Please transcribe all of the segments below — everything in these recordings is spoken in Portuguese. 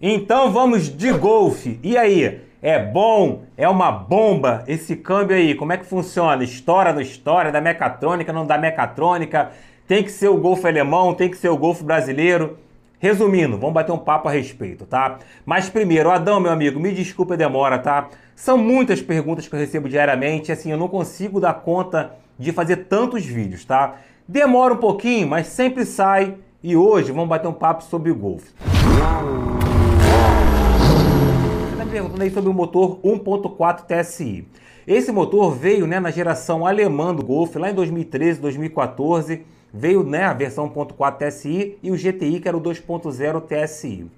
Então vamos de golfe. E aí? É bom? É uma bomba esse câmbio aí? Como é que funciona? História no história é da mecatrônica, não da mecatrônica? Tem que ser o golfe alemão, tem que ser o golfe brasileiro? Resumindo, vamos bater um papo a respeito, tá? Mas primeiro, Adão, meu amigo, me desculpe a demora, tá? São muitas perguntas que eu recebo diariamente, assim, eu não consigo dar conta de fazer tantos vídeos, tá? Demora um pouquinho, mas sempre sai. E hoje vamos bater um papo sobre o golfe perguntando aí sobre o motor 1.4 TSI. Esse motor veio né, na geração alemã do Golf, lá em 2013, 2014, veio né, a versão 1.4 TSI e o GTI, que era o 2.0 TSI.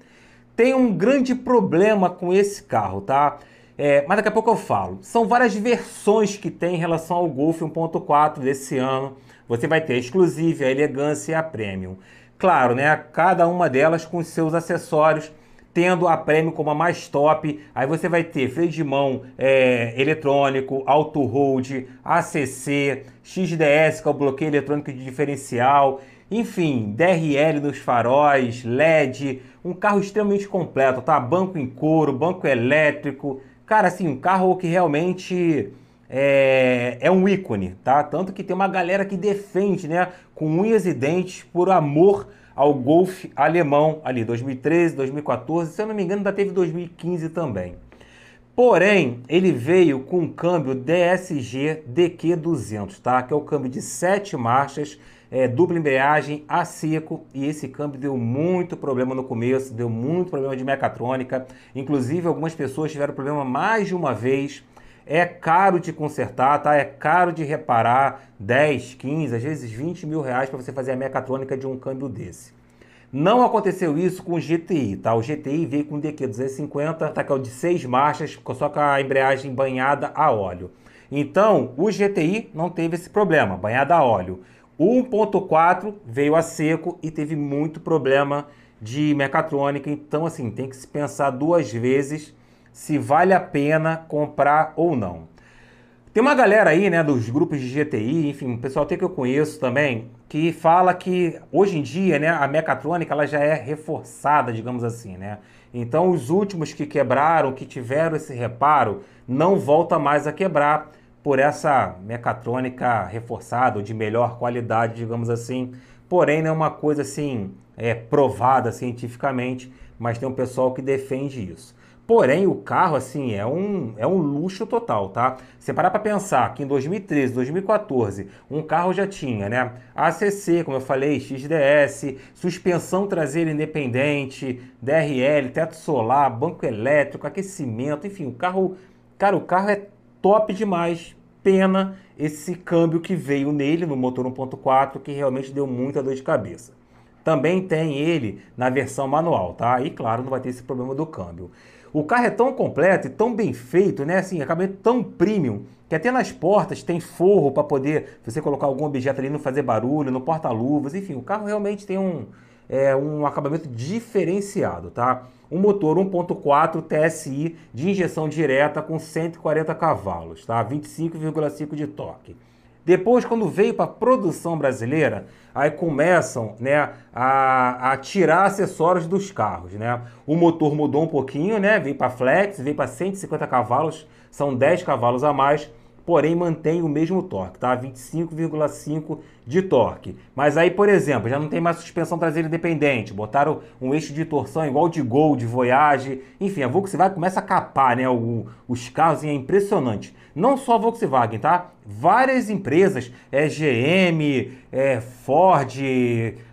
Tem um grande problema com esse carro, tá? É, mas daqui a pouco eu falo. São várias versões que tem em relação ao Golf 1.4 desse ano. Você vai ter a exclusiva, a elegância e a premium. Claro, né? Cada uma delas com seus acessórios tendo a Prêmio como a mais top. Aí você vai ter freio de mão é, eletrônico, auto hold, ACC, XDS, que é o bloqueio eletrônico de diferencial, enfim, DRL nos faróis, LED, um carro extremamente completo, tá? Banco em couro, banco elétrico. Cara, assim, um carro que realmente é, é, um ícone, tá? Tanto que tem uma galera que defende, né, com unhas e dentes por amor ao Golf alemão ali, 2013, 2014, se eu não me engano ainda teve 2015 também. Porém, ele veio com um câmbio DSG DQ200, tá? Que é o câmbio de sete marchas, é, dupla embreagem a seco. E esse câmbio deu muito problema no começo, deu muito problema de mecatrônica. Inclusive, algumas pessoas tiveram problema mais de uma vez é caro de consertar, tá? É caro de reparar 10, 15, às vezes 20 mil reais para você fazer a mecatrônica de um câmbio desse. Não aconteceu isso com o GTI, tá? O GTI veio com o DQ250, tá? Que é o de seis marchas, só com a embreagem banhada a óleo. Então, o GTI não teve esse problema, banhada a óleo. O 1.4 veio a seco e teve muito problema de mecatrônica. Então, assim, tem que se pensar duas vezes se vale a pena comprar ou não. Tem uma galera aí, né, dos grupos de GTI, enfim, um pessoal até que eu conheço também, que fala que hoje em dia, né, a mecatrônica ela já é reforçada, digamos assim, né? Então os últimos que quebraram, que tiveram esse reparo, não volta mais a quebrar por essa mecatrônica reforçada, de melhor qualidade, digamos assim. Porém, não é uma coisa assim é, provada cientificamente, mas tem um pessoal que defende isso. Porém, o carro, assim, é um, é um luxo total, tá? Você parar para pensar que em 2013, 2014, um carro já tinha, né? ACC, como eu falei, XDS, suspensão traseira independente, DRL, teto solar, banco elétrico, aquecimento, enfim, o carro, cara, o carro é top demais. Pena esse câmbio que veio nele, no motor 1.4, que realmente deu muita dor de cabeça. Também tem ele na versão manual, tá? E claro, não vai ter esse problema do câmbio. O carro é tão completo e tão bem feito, né? Assim, acabamento tão premium, que até nas portas tem forro para poder você colocar algum objeto ali, não fazer barulho, no porta-luvas, enfim, o carro realmente tem um, é, um acabamento diferenciado, tá? Um motor 1.4 TSI de injeção direta com 140 cavalos, tá? 25,5 de torque. Depois, quando veio para a produção brasileira, aí começam né, a, a, tirar acessórios dos carros. Né? O motor mudou um pouquinho, né? Vem para flex, vem para 150 cavalos, são 10 cavalos a mais porém mantém o mesmo torque, tá? 25,5 de torque. Mas aí, por exemplo, já não tem mais suspensão traseira independente, botaram um eixo de torção igual de Gol, de Voyage, enfim, a Volkswagen começa a capar, né, o, os carros e é impressionante. Não só a Volkswagen, tá? Várias empresas, é GM, é Ford,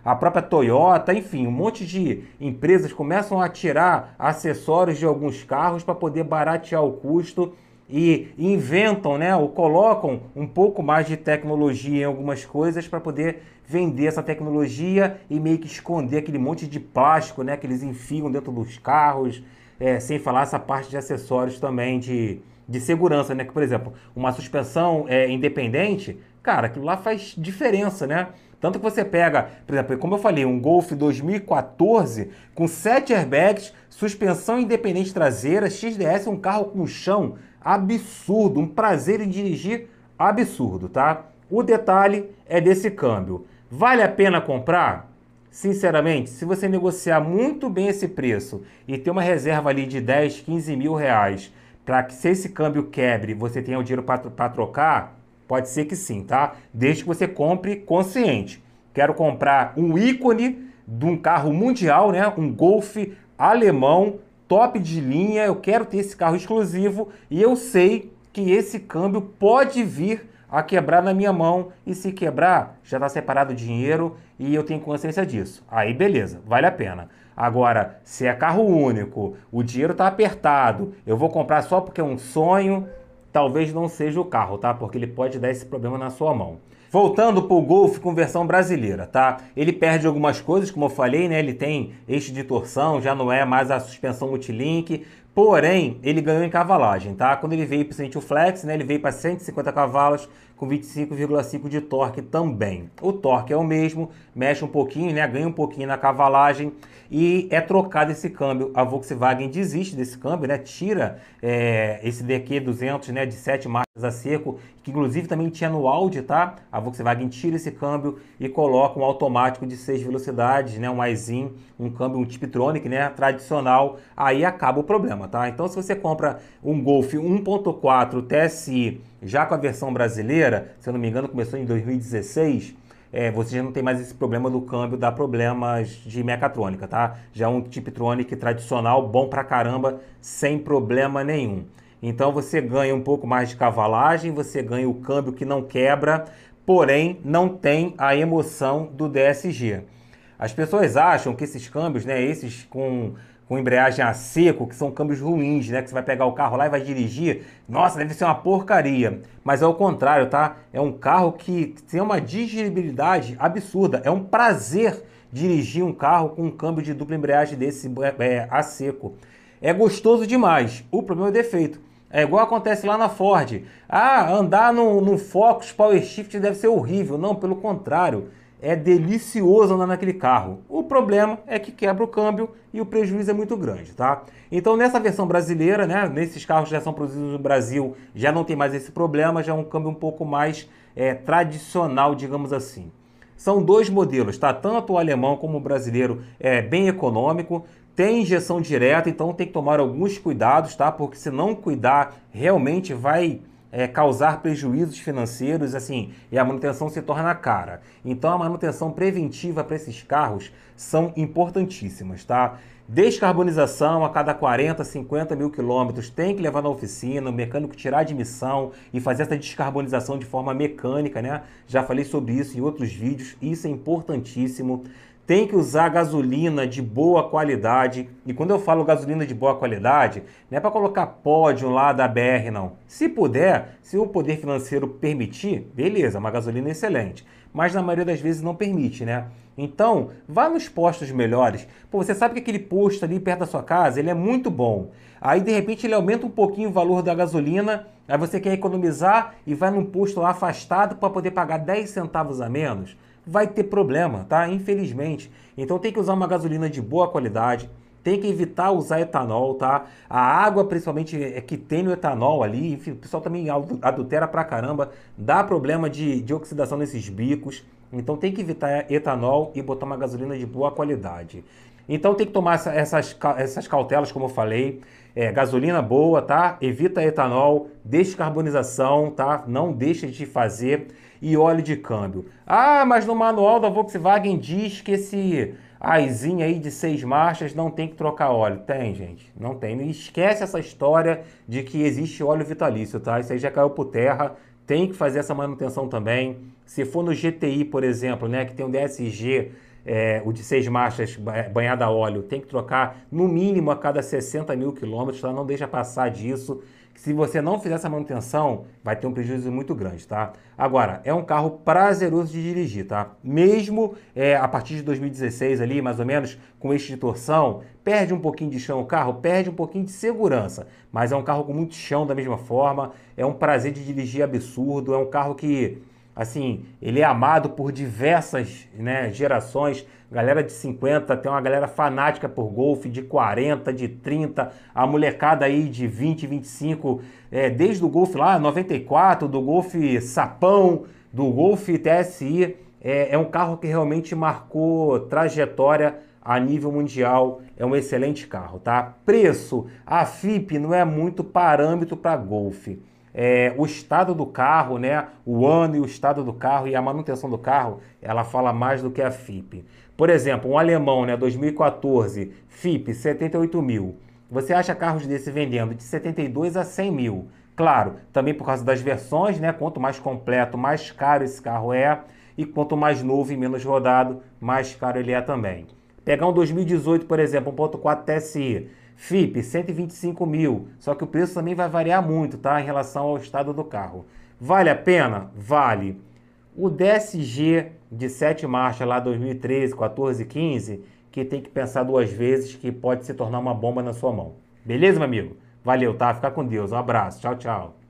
a própria Toyota, enfim, um monte de empresas começam a tirar acessórios de alguns carros para poder baratear o custo e inventam, né, ou colocam um pouco mais de tecnologia em algumas coisas para poder vender essa tecnologia e meio que esconder aquele monte de plástico, né, que eles enfiam dentro dos carros, é, sem falar essa parte de acessórios também de, de segurança, né, que por exemplo, uma suspensão é, independente, cara, aquilo lá faz diferença, né? Tanto que você pega, por exemplo, como eu falei, um Golf 2014 com 7 airbags, suspensão independente traseira, XDS, um carro com chão absurdo, um prazer em dirigir absurdo, tá? O detalhe é desse câmbio. Vale a pena comprar? Sinceramente, se você negociar muito bem esse preço e ter uma reserva ali de 10, 15 mil reais, para que se esse câmbio quebre, você tenha o dinheiro para trocar, pode ser que sim, tá? Desde que você compre consciente. Quero comprar um ícone de um carro mundial, né? Um Golf alemão top de linha, eu quero ter esse carro exclusivo e eu sei que esse câmbio pode vir a quebrar na minha mão e se quebrar, já está separado o dinheiro e eu tenho consciência disso. Aí beleza, vale a pena. Agora, se é carro único, o dinheiro está apertado, eu vou comprar só porque é um sonho, talvez não seja o carro, tá? Porque ele pode dar esse problema na sua mão. Voltando para o Golf com versão brasileira, tá? Ele perde algumas coisas, como eu falei, né? Ele tem eixo de torção, já não é mais a suspensão multilink, Porém, ele ganhou em cavalagem, tá? Quando ele veio para o Flex, né, ele veio para 150 cavalos com 25,5 de torque também. O torque é o mesmo, mexe um pouquinho, né, ganha um pouquinho na cavalagem e é trocado esse câmbio. A Volkswagen desiste desse câmbio, né, tira é, esse DQ200 né, de 7 marchas a seco, que inclusive também tinha no Audi, tá? A Volkswagen tira esse câmbio e coloca um automático de 6 velocidades, né, um Aisin, um câmbio, um Tiptronic, né, tradicional. Aí acaba o problema tá? Então, se você compra um Golf 1.4 TSI já com a versão brasileira, se eu não me engano, começou em 2016. É, você já não tem mais esse problema do câmbio, dá problemas de mecatrônica, tá? Já é um Tiptronic tradicional, bom pra caramba, sem problema nenhum. Então você ganha um pouco mais de cavalagem, você ganha o câmbio que não quebra, porém não tem a emoção do DSG. As pessoas acham que esses câmbios, né, esses com com embreagem a seco, que são câmbios ruins, né? Que você vai pegar o carro lá e vai dirigir. Nossa, deve ser uma porcaria. Mas é o contrário, tá? É um carro que tem uma digeribilidade absurda. É um prazer dirigir um carro com um câmbio de dupla embreagem desse é, é a seco. É gostoso demais. O problema é o defeito. É igual acontece lá na Ford. Ah, andar no Focus Power Shift deve ser horrível. Não, pelo contrário. É delicioso andar naquele carro. O problema é que quebra o câmbio e o prejuízo é muito grande, tá? Então nessa versão brasileira, né, nesses carros que já são produzidos no Brasil, já não tem mais esse problema, já é um câmbio um pouco mais é, tradicional, digamos assim. São dois modelos, tá? Tanto o alemão como o brasileiro é bem econômico, tem injeção direta, então tem que tomar alguns cuidados, tá? Porque se não cuidar, realmente vai é, causar prejuízos financeiros, assim, e a manutenção se torna cara. Então a manutenção preventiva para esses carros são importantíssimas, tá? Descarbonização a cada 40, 50 mil quilômetros tem que levar na oficina, o mecânico tirar admissão e fazer essa descarbonização de forma mecânica, né? Já falei sobre isso em outros vídeos, isso é importantíssimo tem que usar gasolina de boa qualidade. E quando eu falo gasolina de boa qualidade, não é para colocar pódio lá da BR, não. Se puder, se o poder financeiro permitir, beleza, uma gasolina excelente. Mas na maioria das vezes não permite, né? Então, vá nos postos melhores. Pô, você sabe que aquele posto ali perto da sua casa, ele é muito bom. Aí, de repente, ele aumenta um pouquinho o valor da gasolina, aí você quer economizar e vai num posto lá afastado para poder pagar 10 centavos a menos vai ter problema, tá? Infelizmente. Então tem que usar uma gasolina de boa qualidade, tem que evitar usar etanol, tá? A água, principalmente, é que tem no etanol ali, enfim, o pessoal também adultera pra caramba, dá problema de, de oxidação nesses bicos. Então tem que evitar etanol e botar uma gasolina de boa qualidade. Então tem que tomar essas, essas cautelas, como eu falei. É, gasolina boa, tá? Evita etanol, descarbonização, tá? Não deixa de fazer. E óleo de câmbio. Ah, mas no manual da Volkswagen diz que esse aizinho aí de seis marchas não tem que trocar óleo. Tem, gente. Não tem. esquece essa história de que existe óleo vitalício, tá? Isso aí já caiu por terra. Tem que fazer essa manutenção também. Se for no GTI, por exemplo, né, que tem um DSG é, o de seis marchas banhado a óleo, tem que trocar no mínimo a cada 60 mil quilômetros, tá? não deixa passar disso. Se você não fizer essa manutenção, vai ter um prejuízo muito grande, tá? Agora, é um carro prazeroso de dirigir, tá? Mesmo é, a partir de 2016 ali, mais ou menos, com eixo de torção, perde um pouquinho de chão o carro, perde um pouquinho de segurança, mas é um carro com muito chão da mesma forma, é um prazer de dirigir absurdo, é um carro que assim, ele é amado por diversas né, gerações. Galera de 50, tem uma galera fanática por golfe, de 40, de 30, a molecada aí de 20, 25, é, desde o golfe lá, 94, do golfe Sapão, do golfe TSI. É, é um carro que realmente marcou trajetória a nível mundial. É um excelente carro, tá? Preço, a FIP não é muito parâmetro para golfe é, o estado do carro, né? O ano e o estado do carro e a manutenção do carro, ela fala mais do que a FIP. Por exemplo, um alemão, né? 2014, FIP 78 mil. Você acha carros desse vendendo de 72 a 100 mil. Claro, também por causa das versões, né? Quanto mais completo, mais caro esse carro é. E quanto mais novo e menos rodado, mais caro ele é também. Pegar um 2018, por exemplo, 1.4 TSI, FIP, 125 mil. Só que o preço também vai variar muito, tá? Em relação ao estado do carro. Vale a pena? Vale. O DSG de 7 marchas lá 2013, 14, 15, que tem que pensar duas vezes que pode se tornar uma bomba na sua mão. Beleza, meu amigo? Valeu, tá? Fica com Deus. Um abraço. Tchau, tchau.